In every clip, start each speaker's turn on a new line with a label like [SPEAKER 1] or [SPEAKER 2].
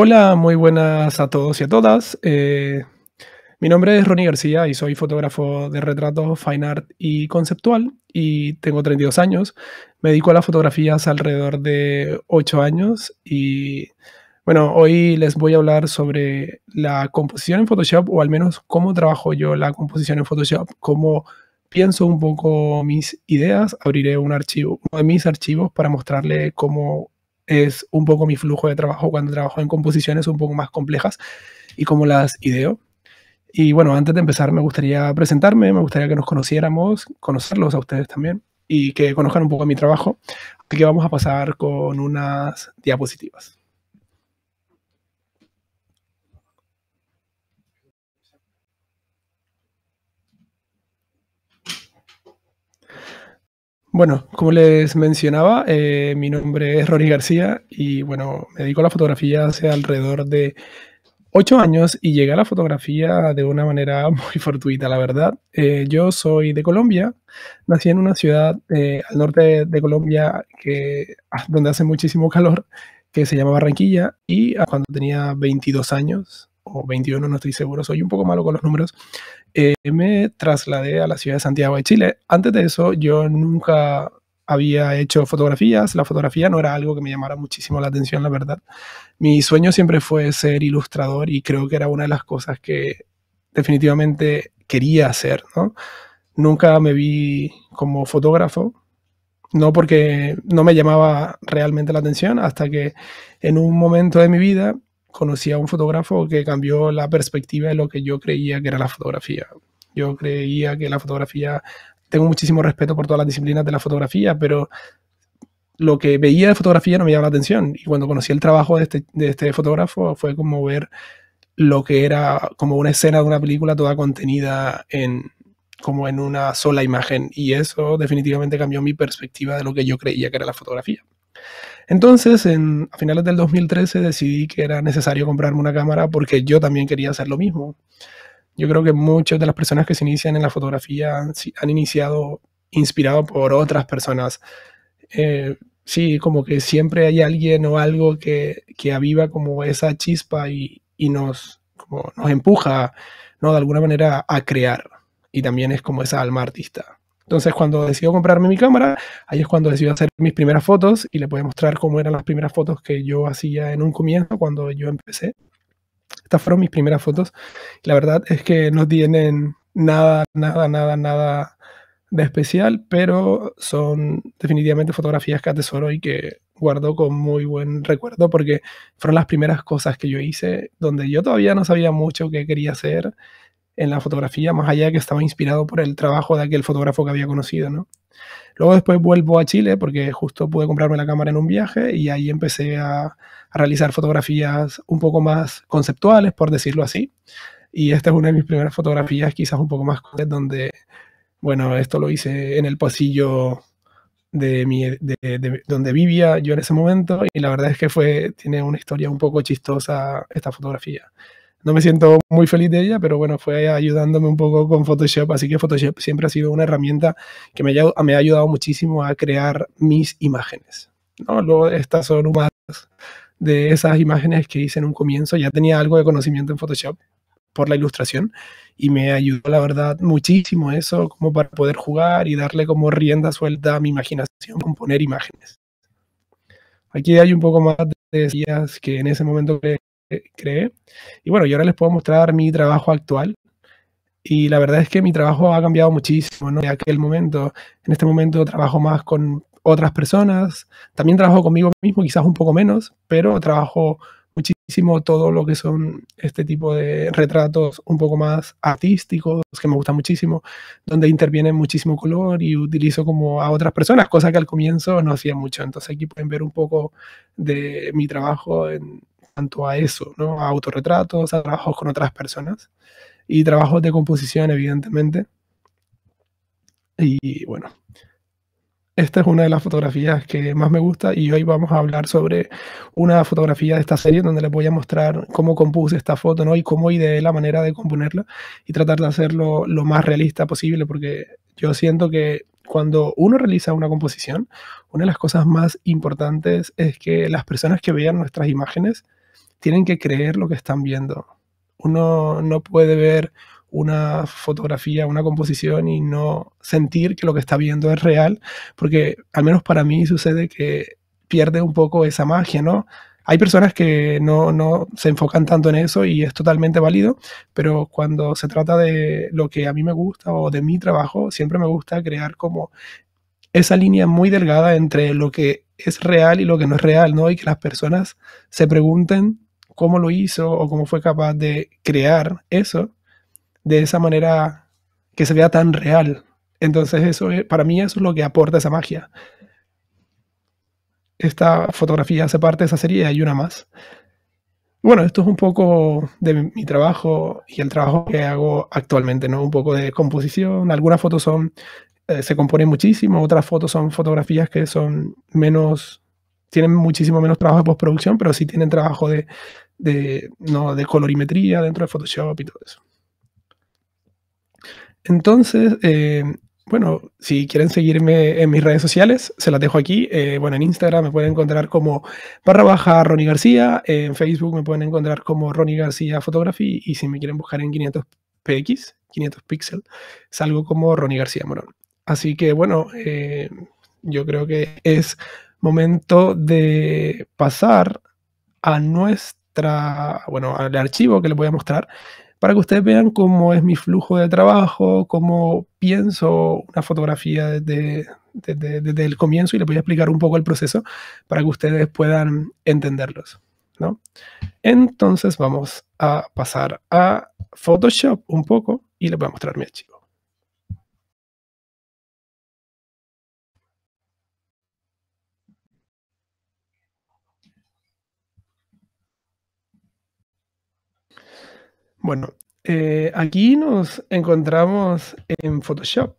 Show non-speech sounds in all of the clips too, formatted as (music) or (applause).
[SPEAKER 1] Hola, muy buenas a todos y a todas. Eh, mi nombre es Ronnie García y soy fotógrafo de retratos, fine art y conceptual y tengo 32 años. Me dedico a las fotografías alrededor de 8 años y bueno, hoy les voy a hablar sobre la composición en Photoshop o al menos cómo trabajo yo la composición en Photoshop, cómo pienso un poco mis ideas, abriré un archivo, uno de mis archivos para mostrarle cómo es un poco mi flujo de trabajo cuando trabajo en composiciones un poco más complejas y cómo las ideo. Y bueno, antes de empezar me gustaría presentarme, me gustaría que nos conociéramos, conocerlos a ustedes también y que conozcan un poco mi trabajo. que vamos a pasar con unas diapositivas. Bueno, como les mencionaba, eh, mi nombre es Rory García y bueno, me dedico a la fotografía hace alrededor de ocho años y llegué a la fotografía de una manera (laughs) muy fortuita, la verdad. Eh, yo soy de Colombia, nací en una ciudad eh, al norte de, Colombia que, ah, donde hace muchísimo calor, que se llama Barranquilla, y ah, cuando tenía 22 años o 21, no estoy seguro, soy un poco malo con los números, eh, me trasladé a la ciudad de Santiago de Chile. Antes de eso yo nunca había hecho fotografías, la fotografía no era algo que me llamara muchísimo la atención, la verdad. Mi sueño siempre fue ser ilustrador y creo que era una de las cosas que definitivamente quería hacer, ¿no? Nunca me vi como fotógrafo, no porque no me llamaba realmente la atención hasta que en un momento de mi vida conocí a un fotógrafo que cambió la perspectiva de lo que yo creía que era la fotografía. Yo creía que la fotografía, tengo muchísimo respeto por todas las disciplinas de la fotografía, pero lo que veía de fotografía no me llamaba la atención. Y cuando conocí el trabajo de este, de este fotógrafo fue como ver lo que era como una escena de una película toda contenida en, como en una sola imagen. Y eso definitivamente cambió mi perspectiva de lo que yo creía que era la fotografía. Entonces, a finales del 2013 decidí que era necesario comprarme una cámara porque yo también quería hacer lo mismo. Yo creo que muchas de las personas que se inician en la fotografía han, iniciado inspirado por otras personas. Eh, sí, como que siempre hay alguien o algo que, aviva como esa chispa y, nos, nos empuja, ¿no? De alguna manera a crear. Y también es como esa alma artista. Entonces, cuando decido comprarme mi cámara, ahí es cuando decido hacer mis primeras fotos y le a mostrar cómo eran las primeras fotos que yo hacía en un comienzo cuando yo empecé. Estas fueron mis primeras fotos. La verdad es que no tienen nada, nada, nada, nada de especial, pero son definitivamente fotografías que atesoro y que guardo con muy buen recuerdo porque fueron las primeras cosas que yo hice donde yo todavía no sabía mucho qué quería hacer en la fotografía, más allá que estaba inspirado por el trabajo de aquel fotógrafo que había conocido, ¿no? Luego después vuelvo a Chile porque justo pude comprarme la cámara en un viaje y ahí empecé a, realizar fotografías un poco más conceptuales, por decirlo así. Y esta es una de mis primeras fotografías, quizás un poco más donde, bueno, esto lo hice en el pasillo de, mi, de, donde vivía yo en ese momento y la verdad es que fue, tiene una historia un poco chistosa esta fotografía no me siento muy feliz de ella, pero bueno, fue ayudándome un poco con Photoshop, así que Photoshop siempre ha sido una herramienta que me, ha, me ha ayudado muchísimo a crear mis imágenes. ¿no? Luego estas son unas de esas imágenes que hice en un comienzo, ya tenía algo de conocimiento en Photoshop por la ilustración y me ayudó la verdad muchísimo eso como para poder jugar y darle como rienda suelta a mi imaginación, componer imágenes. Aquí hay un poco más de ideas que en ese momento eh, cree. Y bueno, yo ahora les puedo mostrar mi trabajo actual. Y la verdad es que mi trabajo ha cambiado muchísimo, ¿no? De aquel momento, en este momento trabajo más con otras personas, también trabajo conmigo mismo, quizás un poco menos, pero trabajo muchísimo todo lo que son este tipo de retratos un poco más artísticos, que me gusta muchísimo, donde interviene muchísimo color y utilizo como a otras personas, cosa que al comienzo no hacía mucho. Entonces aquí pueden ver un poco de mi trabajo en, tanto a eso, ¿no? A autorretratos, a trabajos con otras personas y trabajos de composición, evidentemente. Y bueno, esta es una de las fotografías que más me gusta y hoy vamos a hablar sobre una fotografía de esta serie donde les voy a mostrar cómo compuse esta foto ¿no? y cómo ideé la manera de componerla y tratar de hacerlo lo más realista posible porque yo siento que cuando uno realiza una composición, una de las cosas más importantes es que las personas que vean nuestras imágenes tienen que creer lo que están viendo. Uno no puede ver una fotografía, una composición y no sentir que lo que está viendo es real, porque al menos para mí sucede que pierde un poco esa magia, ¿no? Hay personas que no, se enfocan tanto en eso y es totalmente válido, pero cuando se trata de lo que a mí me gusta o de mi trabajo, siempre me gusta crear como esa línea muy delgada entre lo que es real y lo que no es real, ¿no? Y que las personas se pregunten cómo lo hizo o cómo fue capaz de crear eso de esa manera que se vea tan real. Entonces eso es, para mí eso es lo que aporta esa magia. Esta fotografía hace parte de esa serie y hay una más. Bueno, esto es un poco de mi trabajo y el trabajo que hago actualmente, ¿no? Un poco de composición. Algunas fotos son, eh, se componen muchísimo, otras fotos son fotografías que son menos, tienen muchísimo menos trabajo de postproducción, pero sí tienen trabajo de de, no, de colorimetría dentro de Photoshop y todo eso. Entonces, eh, bueno, si quieren seguirme en mis redes sociales, se las dejo aquí. Eh, bueno, en Instagram me pueden encontrar como barra baja Ronnie García, en Facebook me pueden encontrar como Ronnie García Photography y si me quieren buscar en 500px, 500 pixel, salgo como Ronnie García Morón. Así que bueno, eh, yo creo que es momento de pasar a nuestro bueno, al archivo que les voy a mostrar, para que ustedes vean cómo es mi flujo de trabajo, cómo pienso una fotografía desde, el comienzo y les voy a explicar un poco el proceso para que ustedes puedan entenderlos. ¿no? Entonces vamos a pasar a Photoshop un poco y les voy a mostrar mi archivo. Bueno, eh, aquí nos encontramos en Photoshop.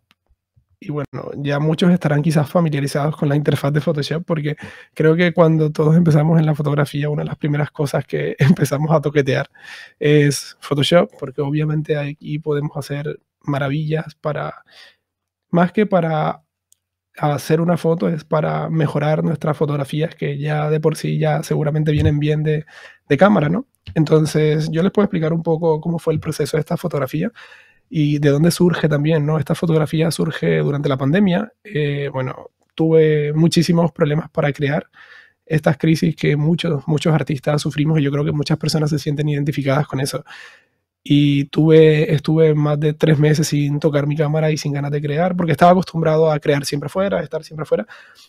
[SPEAKER 1] Y bueno, ya muchos estarán quizás familiarizados con la interfaz de Photoshop porque creo que cuando todos empezamos en la fotografía, una de las primeras cosas que (laughs) empezamos a toquetear es Photoshop, porque obviamente aquí podemos hacer maravillas para, más que para hacer una foto es para mejorar nuestras fotografías que ya de por sí ya seguramente vienen bien de, cámara, ¿no? Entonces yo les puedo explicar un poco cómo fue el proceso de esta fotografía y de dónde surge también, ¿no? Esta fotografía surge durante la pandemia. Eh, bueno, tuve muchísimos problemas para crear estas crisis que muchos, muchos artistas sufrimos y yo creo que muchas personas se sienten identificadas con eso y tuve, estuve más de tres meses sin tocar mi cámara y sin ganas de crear, porque estaba acostumbrado a crear siempre fuera, a estar siempre fuera.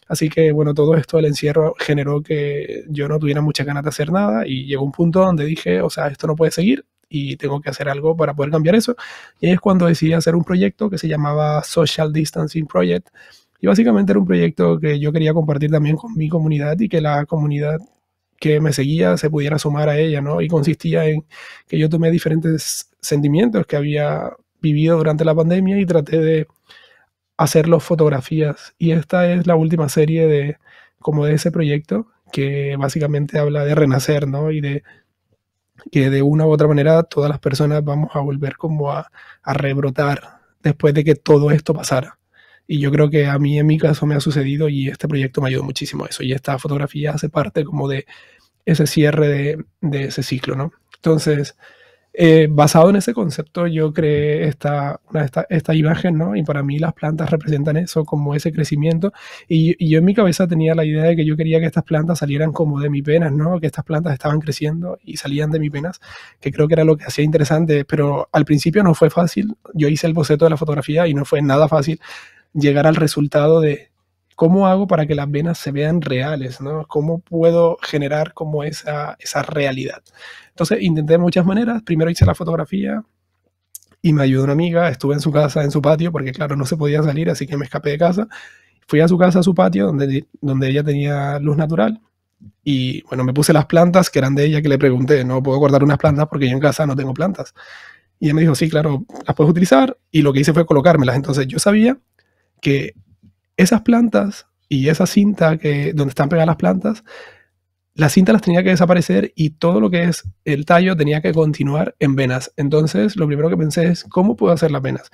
[SPEAKER 1] Así que bueno, todo esto del encierro generó que yo no tuviera muchas ganas de hacer nada y llegó un punto donde dije, o sea, esto no puede seguir y tengo que hacer algo para poder cambiar eso. Y es cuando decidí hacer un proyecto que se llamaba Social Distancing Project. Y básicamente era un proyecto que yo quería compartir también con mi comunidad y que la comunidad que me seguía se pudiera sumar a ella, ¿no? Y consistía en que yo tomé diferentes sentimientos que había vivido durante la pandemia y traté de hacerlo fotografías. Y esta es la última serie de, como de ese proyecto, que básicamente habla de renacer, ¿no? Y de que de una u otra manera todas las personas vamos a volver como a rebrotar después de que todo esto pasara. Y yo creo que a mí en mi caso me ha sucedido y este proyecto me ayudó muchísimo a eso. Y esta fotografía hace parte como de ese cierre de, ese ciclo, ¿no? Entonces, eh, basado en ese concepto, yo creé esta, esta, imagen, ¿no? Y para mí las plantas representan eso, como ese crecimiento. Y, yo en mi cabeza tenía la idea de que yo quería que estas plantas salieran como de mis penas, ¿no? Que estas plantas estaban creciendo y salían de mis penas, que creo que era lo que hacía interesante. Pero al principio no fue fácil. Yo hice el boceto de la fotografía y no fue nada fácil llegar al resultado de cómo hago para que las venas se vean reales, ¿no? ¿Cómo puedo generar como esa, esa realidad? Entonces intenté de muchas maneras. Primero hice la fotografía, y me ayudó una amiga, estuve en su casa, en su patio, porque claro, no se podía salir, así que me escapé de casa. Fui a su casa, a su patio, donde, donde ella tenía luz natural. Y bueno, me puse las plantas que eran de ella, que le pregunté, no puedo guardar unas plantas porque yo en casa no tengo plantas. Y ella me dijo, sí, claro, las puedes utilizar. Y lo que hice fue colocármelas. Entonces yo sabía que esas plantas y esa cinta que, donde están pegadas las plantas, la cinta las tenía que desaparecer y todo lo que es el tallo tenía que continuar en venas. Entonces, lo primero que pensé es, ¿cómo puedo hacer las venas?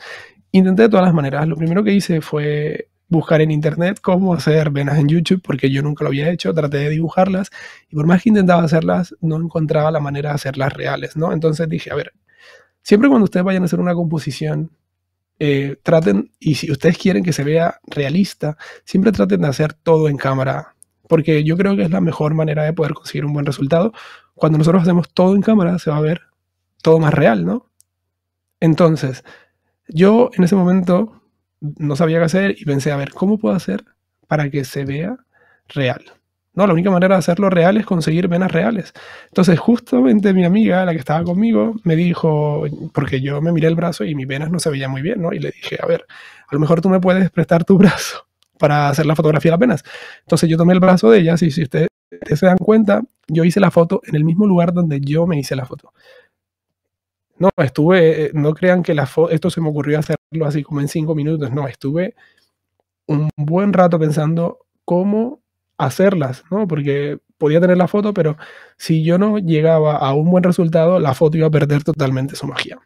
[SPEAKER 1] Intenté de todas las maneras. Lo primero que hice fue buscar en internet cómo hacer venas en YouTube, porque yo nunca lo había hecho, traté de dibujarlas y por más que intentaba hacerlas, no encontraba la manera de hacerlas reales, ¿no? Entonces dije, a ver, siempre cuando ustedes vayan a hacer una composición eh, traten, y si ustedes quieren que se vea realista, siempre traten de hacer todo en cámara, porque yo creo que es la mejor manera de poder conseguir un buen resultado. Cuando nosotros hacemos todo en cámara, se va a ver todo más real, ¿no? Entonces, yo en ese momento no sabía qué hacer y pensé, a ver, ¿cómo puedo hacer para que se vea real? No, la única manera de hacerlo real es conseguir venas reales. Entonces, justamente mi amiga, la que estaba conmigo, me dijo, porque yo me miré el brazo y mis venas no se veían muy bien, ¿no? Y le dije, a ver, a lo mejor tú me puedes prestar tu (laughs) brazo para hacer la fotografía de las venas. Entonces, yo tomé el brazo de ella, si, si ustedes se dan cuenta, yo hice la foto en el mismo lugar donde yo me hice la foto. No, estuve, no crean que la esto se me ocurrió hacerlo así como en cinco minutos, no, estuve un buen rato pensando cómo hacerlas, ¿no? Porque podía tener la foto, pero si yo no llegaba a un buen resultado, la foto iba a perder totalmente su magia.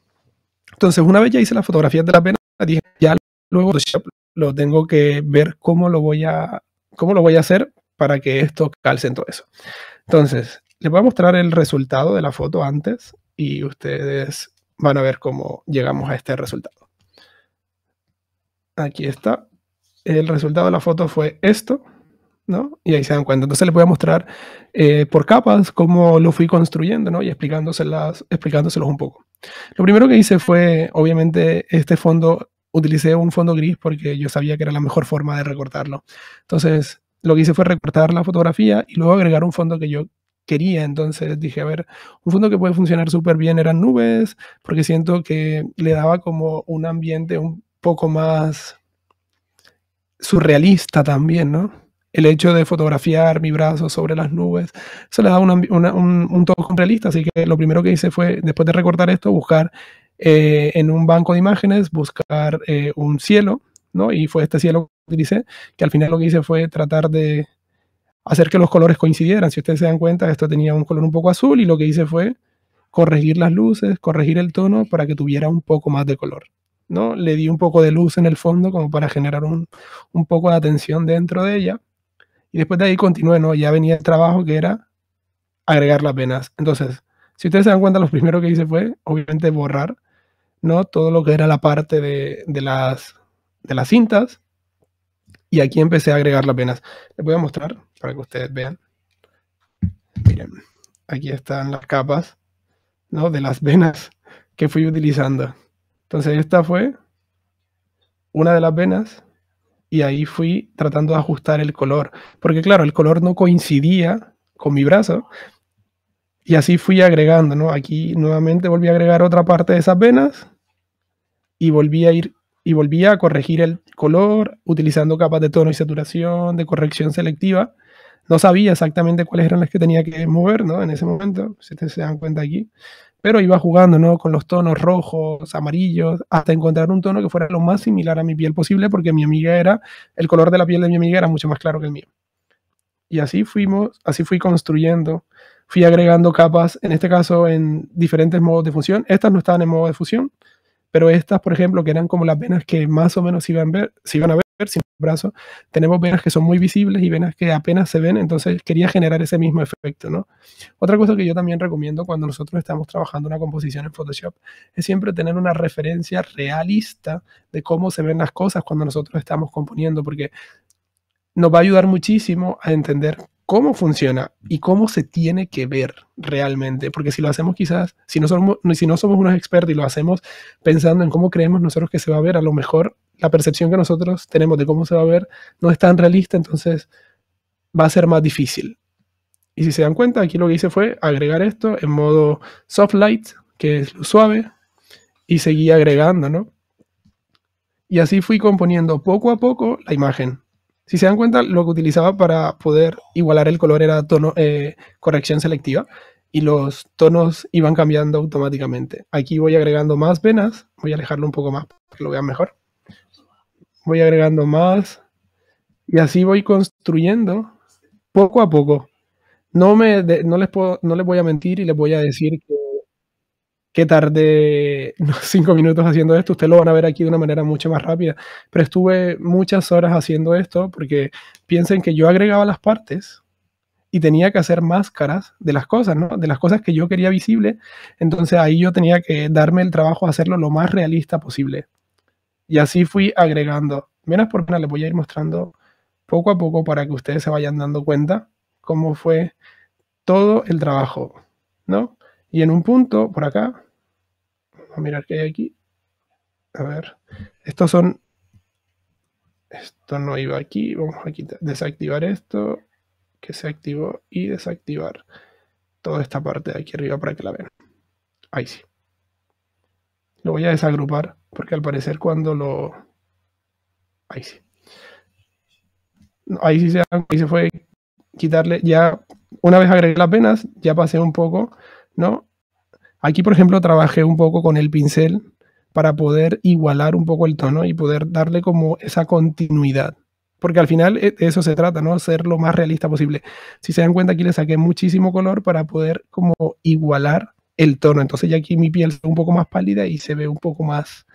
[SPEAKER 1] Entonces, una vez ya hice las fotografías de la pena, dije, ya luego lo tengo que ver cómo lo voy a, cómo lo voy a hacer para que esto calce en todo eso. Entonces, les voy a mostrar el resultado de la foto antes y ustedes van a ver cómo llegamos a este resultado. Aquí está. El resultado de la foto fue esto. Y ahí se dan cuenta. Entonces les voy a mostrar eh, por capas cómo lo fui construyendo, ¿no? Y explicándoselas, explicándoselos un poco. Lo primero que hice fue, obviamente, este fondo, utilicé un fondo gris porque yo sabía que era la mejor forma de recortarlo. Entonces, lo que hice fue recortar la fotografía y luego agregar un fondo que yo quería. Entonces dije, a ver, un fondo que puede funcionar súper bien eran nubes, porque siento que le daba como un ambiente un poco más surrealista también, ¿no? el hecho de fotografiar mi brazo sobre las nubes, se le da un, un, toque realista. Así que lo primero que hice fue, después de recortar esto, buscar eh, en un banco de imágenes, buscar eh, un cielo, ¿no? Y fue este cielo que utilicé, que al final lo que hice fue tratar de hacer que los colores coincidieran. Si ustedes se dan cuenta, esto tenía un color un poco azul y lo que hice fue corregir las luces, corregir el tono para que tuviera un poco más de color. ¿no? Le di un poco de luz en el fondo como para generar un poco de atención dentro de ella. Y después de ahí continué, ¿no? Ya venía el trabajo que era agregar las venas. Entonces, si ustedes se dan cuenta, lo primero que hice fue, obviamente, borrar, ¿no? Todo lo que era la parte de, de las, de las cintas. Y aquí empecé a agregar las venas. Les voy a mostrar para que ustedes vean. Miren, aquí están las capas, ¿no? De las venas que fui utilizando. Entonces, esta fue una de las venas y ahí fui tratando de ajustar el color, porque claro, el color no coincidía con mi brazo y así fui agregando, ¿no? Aquí nuevamente volví a agregar otra parte de esas venas y volví a ir y volví a corregir el color utilizando capas de tono y saturación, de corrección selectiva. No sabía exactamente cuáles eran las que tenía que mover, ¿no? En ese momento, si ustedes se dan cuenta aquí, pero iba jugando ¿no? con los tonos rojos, amarillos, hasta encontrar un tono que fuera lo más similar a mi piel posible, porque mi amiga era, el color de la piel de mi amiga era mucho más claro que el mío. Y así fuimos, así fui construyendo, fui agregando capas, en este caso en diferentes modos de fusión. Estas no estaban en modo de fusión, pero estas, por ejemplo, que eran como las venas que más o menos iban, ver, se iban a ver sin brazo, tenemos venas que son muy visibles y venas que apenas se ven, entonces quería generar ese mismo efecto, ¿no? Otra cosa que yo también recomiendo cuando nosotros estamos trabajando una composición en Photoshop es siempre tener una referencia realista de cómo se ven las cosas cuando nosotros estamos componiendo, porque nos va a ayudar muchísimo a entender cómo funciona y cómo se tiene que ver realmente, porque si lo hacemos quizás, si no somos, si no somos unos expertos y lo hacemos pensando en cómo creemos nosotros que se va a ver, a lo mejor la percepción que nosotros tenemos de cómo se va a ver no es tan realista, entonces va a ser más difícil. Y si se dan cuenta, aquí lo que hice fue agregar esto en modo soft light, que es suave, y seguí agregando, ¿no? Y así fui componiendo poco a poco la imagen. Si se dan cuenta, lo que utilizaba para poder igualar el color era tono, eh, corrección selectiva y los tonos iban cambiando automáticamente. Aquí voy agregando más venas, voy a alejarlo un poco más para que lo vean mejor. Voy agregando más y así voy construyendo poco a poco. No, me no, les no les voy a mentir y les voy a decir que que tardé (laughs) cinco minutos haciendo esto. Ustedes lo van a ver aquí de una manera mucho más rápida. Pero estuve muchas horas haciendo esto porque piensen que yo agregaba las partes y tenía que hacer máscaras de las cosas, ¿no? De las cosas que yo quería visible. Entonces ahí yo tenía que darme el trabajo de hacerlo lo más realista posible. Y así fui agregando. Menos por menos les voy a ir mostrando poco a poco para que ustedes se vayan dando cuenta cómo fue todo el trabajo, ¿no? Y en un punto, por acá, vamos a mirar qué hay aquí. A ver, estos son... Esto no iba aquí, vamos a desactivar esto, que se activó, y desactivar toda esta parte de aquí arriba para que la vean. Ahí sí. Lo voy a desagrupar, porque al parecer cuando lo... Ahí sí. Ahí sí se, ahí se fue quitarle, ya una vez agregué las venas, ya pasé un poco ¿no? Aquí, por ejemplo, trabajé un poco con el pincel para poder igualar un poco el tono y poder darle como esa continuidad. Porque al final e, de eso se trata, ¿no? Ser lo más realista posible. Si se dan cuenta, aquí le saqué muchísimo color para poder como igualar el tono. Entonces ya aquí mi piel está un poco más pálida y se ve un poco más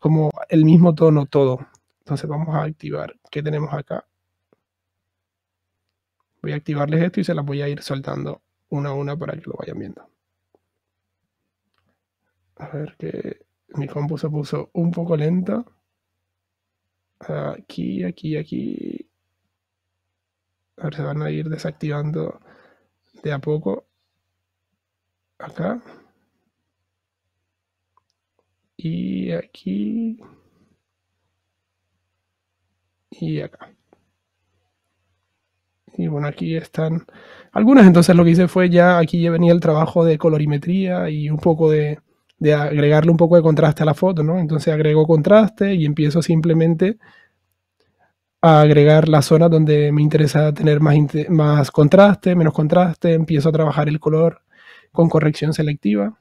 [SPEAKER 1] como el mismo tono todo. Entonces vamos a activar. ¿Qué tenemos acá? Voy a activarles esto y se las voy a ir soltando una a una para que lo vayan viendo. A ver que mi compu se puso un poco lento Aquí, aquí, aquí. A ver, se van a ir desactivando de a poco. Acá. Y aquí. Y acá. Y bueno, aquí están algunas. Entonces lo que hice fue ya, aquí ya venía el trabajo de colorimetría y un poco de, de agregarle un poco de contraste a la foto, ¿no? Entonces agrego contraste y empiezo simplemente a agregar la zona donde me interesa tener más, contraste, menos contraste, empiezo a trabajar el color con corrección selectiva,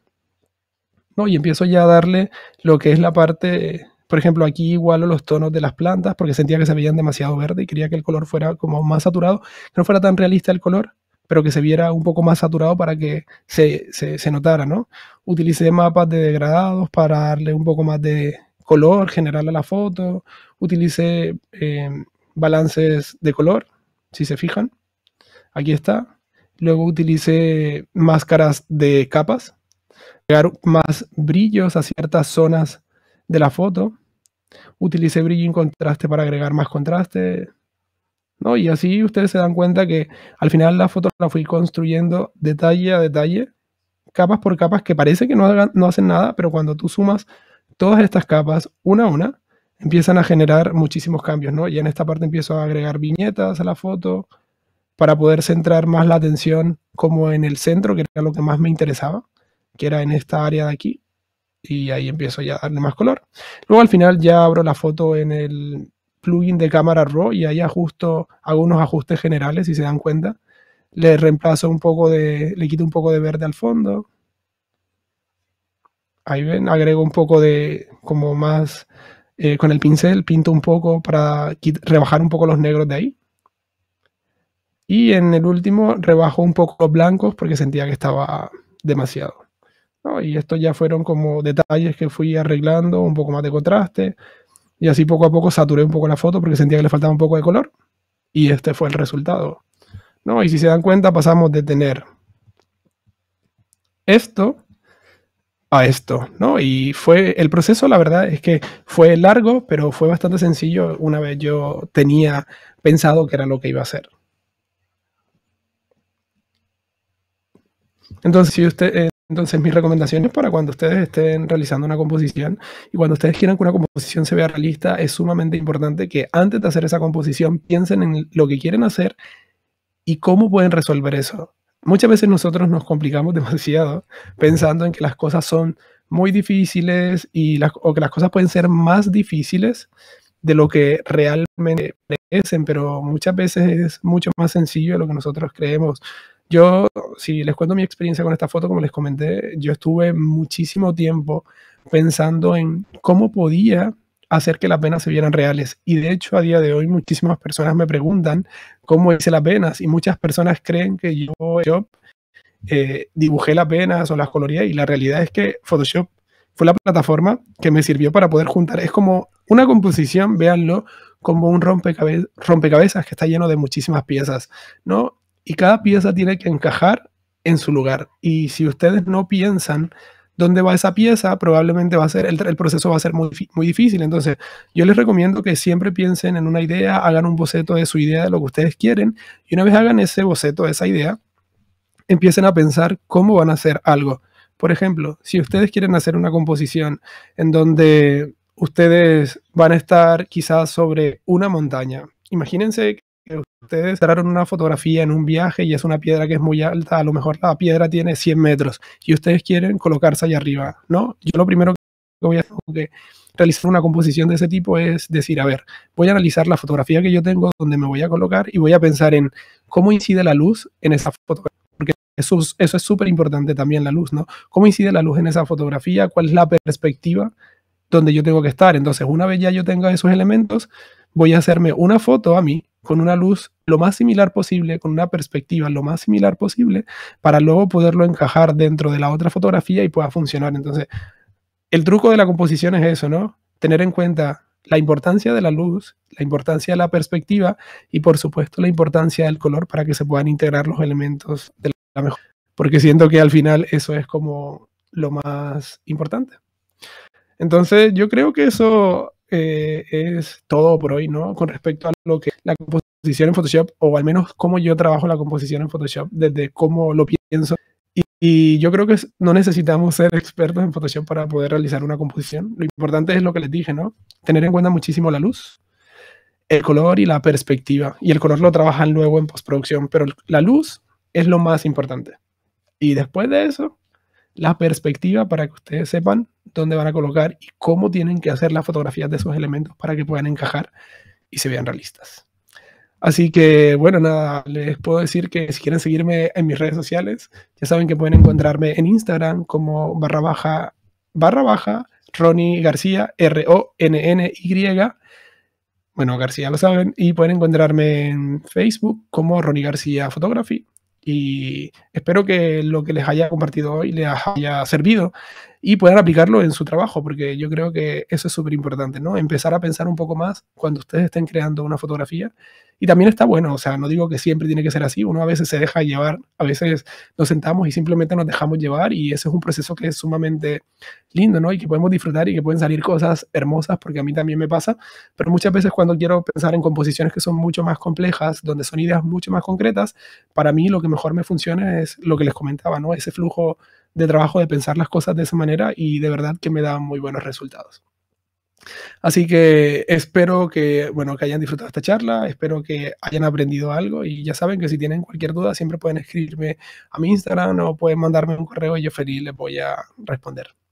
[SPEAKER 1] ¿no? Y empiezo ya a darle lo que es la parte, por ejemplo, aquí igualo los tonos de las plantas porque sentía que se veían demasiado verde y quería que el color fuera como más saturado, que no fuera tan realista el color pero que se viera un poco más saturado para que se, notara, ¿no? Utilicé mapas de degradados para darle un poco más de color, a la foto, utilicé em, balances de color, si se fijan, aquí está. Luego utilicé máscaras de capas, pegar más brillos a ciertas zonas de la foto. Utilicé brillo y contraste para agregar más contraste, y así ustedes se dan cuenta que al final la foto la fui construyendo detalle a detalle, capas por capas, que parece que no, hagan, no hacen nada, pero cuando tú sumas todas estas capas una a una, empiezan a generar muchísimos cambios, ¿no? Y en esta parte empiezo a agregar viñetas a la foto para poder centrar más la atención como en el centro, que era lo que más me interesaba, que era en esta área de aquí. Y ahí empiezo ya a darle más color. Luego al final ya abro la foto en el, plugin de cámara RAW y ahí ajusto, algunos ajustes generales, si se dan cuenta. Le reemplazo un poco de, le quito un poco de verde al fondo. Ahí ven, agrego un poco de, como más, eh, con el pincel, pinto un poco para rebajar un poco los negros de ahí. Y en el último rebajo un poco los blancos porque sentía que estaba demasiado. Y estos ya fueron como detalles que fui arreglando, un poco más de contraste, y así poco a poco saturé un poco la foto porque sentía que le faltaba un poco de color. Y este fue el resultado. ¿no? Y si se dan cuenta, pasamos de tener esto a esto, ¿no? Y fue el proceso, la verdad es que fue largo, pero fue bastante sencillo una vez yo tenía pensado que era lo que iba a hacer. Entonces, si usted... Eh, entonces, mis recomendaciones para cuando ustedes estén realizando una composición y cuando ustedes quieran que una composición se vea realista, es sumamente importante que antes de hacer esa composición piensen en lo que quieren hacer y cómo pueden resolver eso. Muchas veces nosotros nos complicamos (laughs) demasiado pensando en que las cosas son muy difíciles y o que las cosas pueden ser más difíciles de lo que realmente merecen, pero muchas veces es mucho más sencillo de lo que nosotros creemos. Yo, si les cuento mi experiencia con esta foto, como les comenté, yo estuve muchísimo tiempo pensando en cómo podía hacer que las venas se vieran reales. Y de hecho, a día de hoy, muchísimas personas me preguntan cómo hice las venas y muchas personas creen que yo, eh, dibujé las venas o las coloreé y la realidad es que Photoshop fue la plataforma que me sirvió para poder juntar. Es como una composición, véanlo, como un rompecabezas que está lleno de muchísimas piezas, ¿no? y cada pieza tiene que encajar en su lugar. Y si ustedes no piensan dónde va esa pieza, probablemente va a ser, el, proceso va a ser muy, muy, difícil. Entonces, yo les recomiendo que siempre piensen en una idea, hagan un boceto de su idea, de lo que ustedes quieren, y una vez hagan ese boceto de esa idea, empiecen a pensar cómo van a hacer algo. Por ejemplo, si ustedes quieren hacer una composición en donde ustedes van a estar quizás sobre una montaña, imagínense ustedes cerraron una fotografía en un viaje y es una piedra que es muy alta, a lo mejor la piedra tiene 100 metros y ustedes quieren colocarse allá arriba, ¿no? Yo lo primero que voy a hacer que realizar una composición de ese tipo es decir, a ver, voy a analizar la fotografía que yo tengo, donde me voy a colocar y voy a pensar en cómo incide la luz en esa fotografía. Porque eso, eso es súper importante también, la luz, ¿no? ¿Cómo incide la luz en esa fotografía? ¿Cuál es la perspectiva donde yo tengo que estar? Entonces, una vez ya yo tenga esos elementos, voy a hacerme una foto a mí con una luz lo más similar posible, con una perspectiva lo más similar posible, para luego poderlo encajar dentro de la otra fotografía y pueda funcionar. Entonces, el truco de la composición es eso, ¿no? Tener en cuenta la importancia de la luz, la importancia de la perspectiva y por supuesto la importancia del color para que se puedan integrar los elementos de la mejor. Porque siento que al final eso es como lo más importante. Entonces yo creo que eso eh, es todo por hoy, ¿no? Con respecto a lo que la composición en Photoshop, o al menos cómo yo trabajo la composición en Photoshop, desde cómo lo pienso. Y, y yo creo que no necesitamos ser expertos en Photoshop para poder realizar una composición. Lo importante es lo que les dije, ¿no? Tener en cuenta muchísimo la luz, el color y la perspectiva. Y el color lo trabajan luego en postproducción, pero la luz es lo más importante. Y después de eso, la perspectiva para que ustedes sepan dónde van a colocar y cómo tienen que hacer las fotografías de esos elementos para que puedan encajar y se vean realistas. Así que, bueno, nada, les puedo decir que si quieren seguirme en mis redes sociales, ya saben que pueden encontrarme en Instagram como barra baja, barra baja, Ronnie García, R-O-N-N-Y. Bueno, García lo saben, y pueden encontrarme en Facebook como Ronnie García Photography. Y espero que lo que les haya compartido hoy les haya servido y puedan aplicarlo en su trabajo, porque yo creo que eso es súper importante, ¿no? Empezar a pensar un poco más cuando ustedes estén creando una fotografía. Y también está bueno, o sea, no digo que siempre tiene que ser así, uno a veces se deja llevar, a veces nos sentamos y simplemente nos dejamos llevar y ese es un proceso que es sumamente lindo, ¿no? Y que podemos disfrutar y que pueden salir cosas hermosas, porque a mí también me pasa, pero muchas veces cuando quiero pensar en composiciones que son mucho más complejas, donde son ideas mucho más concretas, para mí lo que mejor me funciona es lo que les comentaba, ¿no? Ese flujo de trabajo de pensar las cosas de esa manera y de verdad que me da muy buenos resultados. Así que espero que, bueno, que hayan disfrutado esta charla, espero que hayan aprendido algo y ya saben que si tienen cualquier duda siempre pueden escribirme a mi Instagram o pueden mandarme un correo y yo feliz les voy a responder.